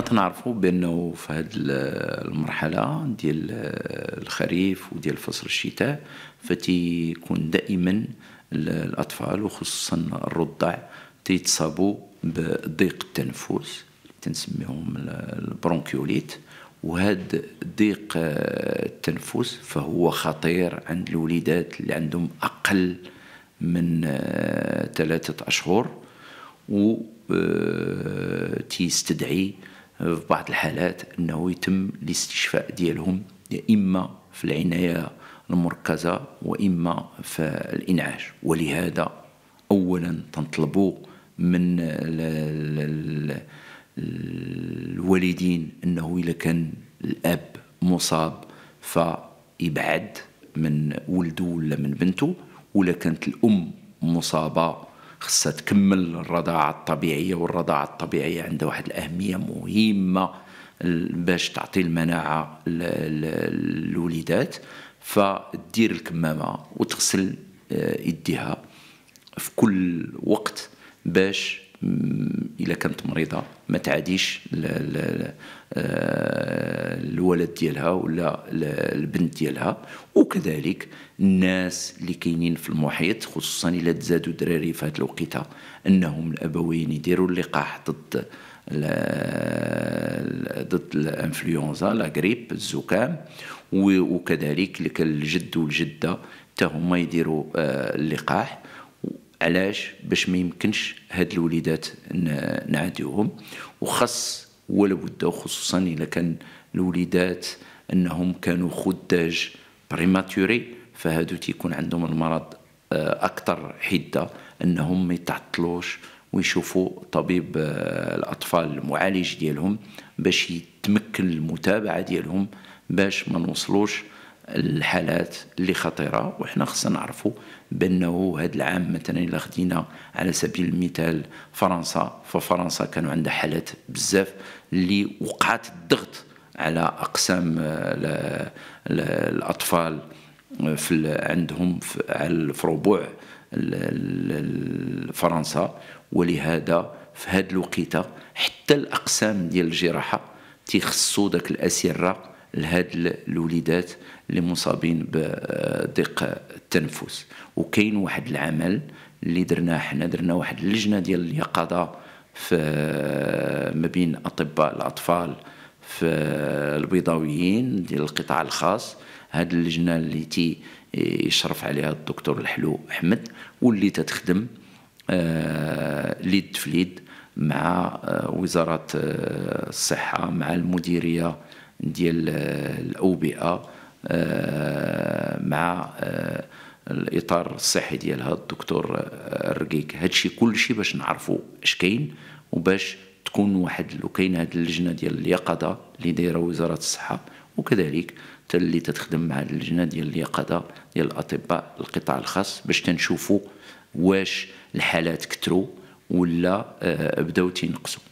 تنعرفوا بانه في هذه المرحله ديال الخريف وديال فصل الشتاء فتيكون دائما الاطفال وخصوصا الرضع تيتصابوا بضيق التنفس تنسميهم البرونكيوليت وهذا ضيق آه، التنفس فهو خطير عند الوليدات اللي عندهم اقل من ثلاثه آه، اشهر و آه، تيستدعي في بعض الحالات انه يتم الاستشفاء ديالهم يا اما في العنايه المركزه واما في الانعاش ولهذا اولا تنطلبوا من الوالدين انه الا كان الاب مصاب فيبعد من ولده ولا من بنته ولا كانت الام مصابه خصها تكمل الرضاعة الطبيعية والرضاعة الطبيعية عندها واحد الأهمية مهمة باش تعطي المناعة للوليدات فدير الكمامة وتغسل آه، يديها في كل وقت باش الا كانت مريضه ما تعاديش آه، الولد ديالها ولا البنت ديالها وكذلك الناس اللي كاينين في المحيط خصوصا الا تزادوا دراري في هذه الوقيته انهم الابوين يديروا اللقاح ضد ضد الانفلونزا لا غريب الزكام وكذلك الجد والجده حتى هما يديروا آه، اللقاح علاش باش ما يمكنش هاد الوليدات نعاديوهم وخص ولا بد خصوصا الا كان الوليدات انهم كانوا خداج بريماتوري فهادو تيكون عندهم المرض آه، اكثر حده انهم ما يتعطلوش ويشوفوا طبيب آه، الاطفال المعالج ديالهم باش يتمكن المتابعه ديالهم باش ما نوصلوش الحالات اللي خطيره وحنا خصنا نعرفوا بانه هذا العام مثلا الا خدينا على سبيل المثال فرنسا ففرنسا كانوا عندها حالات بزاف اللي وقعت الضغط على اقسام آه، الاطفال آه، في عندهم في ربوع فرنسا ولهذا في هذه الوقيته حتى الاقسام ديال الجراحه تيخصوا داك الاسره لهاد الوليدات اللي مصابين بضيق التنفس وكاين واحد العمل اللي درناه حنا درنا واحد اللجنه ديال اليقظه في ما بين اطباء الاطفال في البيضاويين ديال القطاع الخاص هاد اللجنه اللي تي يشرف عليها الدكتور الحلو احمد واللي تتخدم آه، ليد في ليد مع آه، وزاره آه، الصحه مع المديريه ديال الاوبئه آه، مع آه، الاطار الصحي ديالها الدكتور آه، الرقيق هادشي كلشي باش نعرفوا اش كاين وباش تكون واحد لو كاين هاد اللجنه ديال اليقظه اللي دايره وزاره الصحه وكذلك حتى اللي تتخدم مع اللجنه ديال اليقظه ديال الاطباء القطاع الخاص باش تنشوفوا واش الحالات كثروا ولا بداو تينقصوا